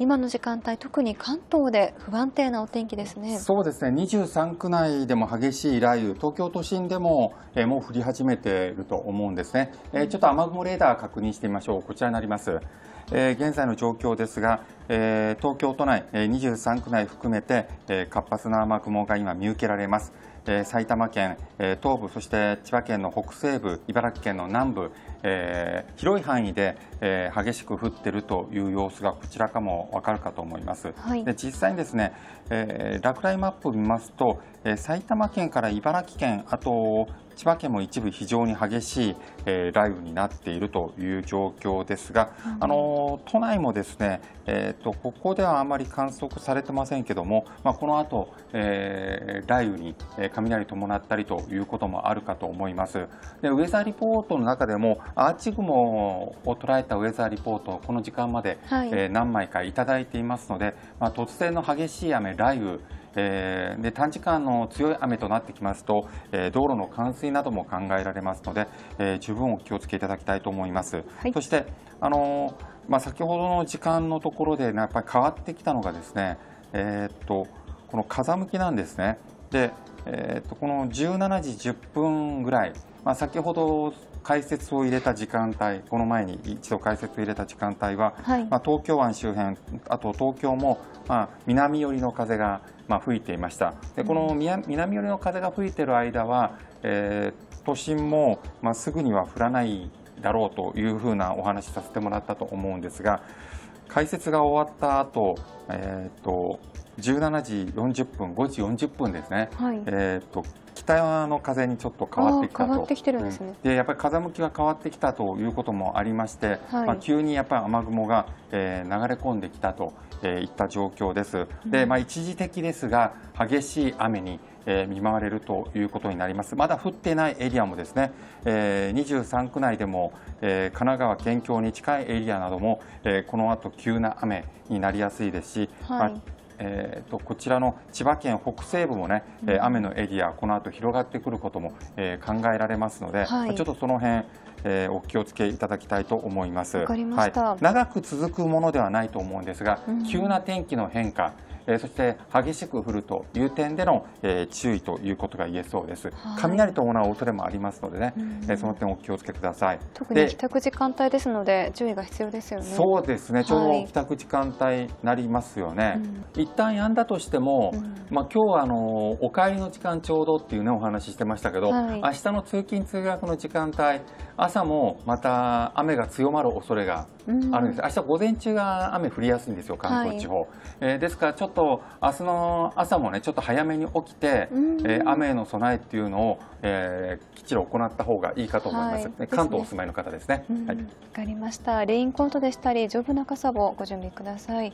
今の時間帯、特に関東で不安定なお天気ですね。そうですね。23区内でも激しい雷雨、東京都心でも、えー、もう降り始めていると思うんですね、えー、ちょっと雨雲レーダー確認してみましょう。こちらになります。えー、現在の状況ですが、えー、東京都内、えー、23区内含めて、えー、活発な雨雲が今見受けられます。え埼玉県、え東部そして千葉県の北西部茨城県の南部、えー、広い範囲で、えー、激しく降っているという様子がこちらかもも分かるかと思います、はい、で実際にですね、えー、落雷マップを見ますと、えー、埼玉県から茨城県あと千葉県も一部非常に激しい、えー、雷雨になっているという状況ですが、あの都内もですね、えーと、ここではあまり観測されてませんけども、まあ、この後、えー、雷雨に、雷伴ったりということもあるかと思います。でウェザーリポートの中でもアーチ雲を捉えたウェザーリポートこの時間まで、はい、えー、何枚かいただいていますので、まあ、突然の激しい雨雷雨えー、で短時間の強い雨となってきますと、えー、道路の冠水なども考えられますので、えー、十分お気をつけいただきたいと思います。はい、そして、あのまあ、先ほどの時間のところで、ね、やっぱり変わってきたのがですね、えー、っとこの風向きなんですね。で、えー、っとこの17時10分ぐらい、まあ、先ほど解説を入れた時間帯、この前に一度解説を入れた時間帯は、はい、まあ、東京湾周辺、あと東京も、まあ、南寄りの風がま吹いていましたでこの南寄りの風が吹いてる間は、えー、都心も、まあ、すぐには降らないだろうというふうなお話させてもらったと思うんですが解説が終わった後、えーと、17時40分5時40分ですね、はい、えーと北の風にちょっと変わってきたと。ててねうん、でやっぱり風向きが変わってきたということもありまして、はい、まあ、急にやっぱり雨雲が、えー、流れ込んできたと、えー、いった状況です。で、まあ、一時的ですが激しい雨にえ見舞われるということになります。まだ降ってないエリアもですね、え23区内でも、え神奈川県境に近いエリアなども、えこの後急な雨になりやすいですし、はい、まあ、えーと、こちらの千葉県北西部もね、え、うん、雨のエリア、この後広がってくることも、えー、考えられますので、はい、ちょっとその辺、えー、お気をつけいただきたいと思います。はい、長く続くものではないと思うんですが、うん、急な天気の変化、えそして激しく降るという点でのえ注意ということが言えそうです。雷伴う恐れもありますのでね、えん、その点お気をつけください。特に帰宅時間帯ですので注意が必要ですよね。そうですね。ちょうど帰宅時間帯なりますよね。はい、一旦止んだとしても、うん、まあ今日はあのお帰りの時間ちょうどっていうねお話ししてましたけど、はい、明日の通勤通学の時間帯朝もまた雨が強まる恐れがあるんです。うん、明日午前中が雨降りやすいんですよ関東地方。はい、えー、ですからちょっとと明日の朝もねちょっと早めに起きて、えー、雨への備えっていうのを、えー、きっちり行った方がいいかと思います、はい、関東お住まいの方ですねわ、はい、かりましたレインコートでしたり丈夫な傘をご準備ください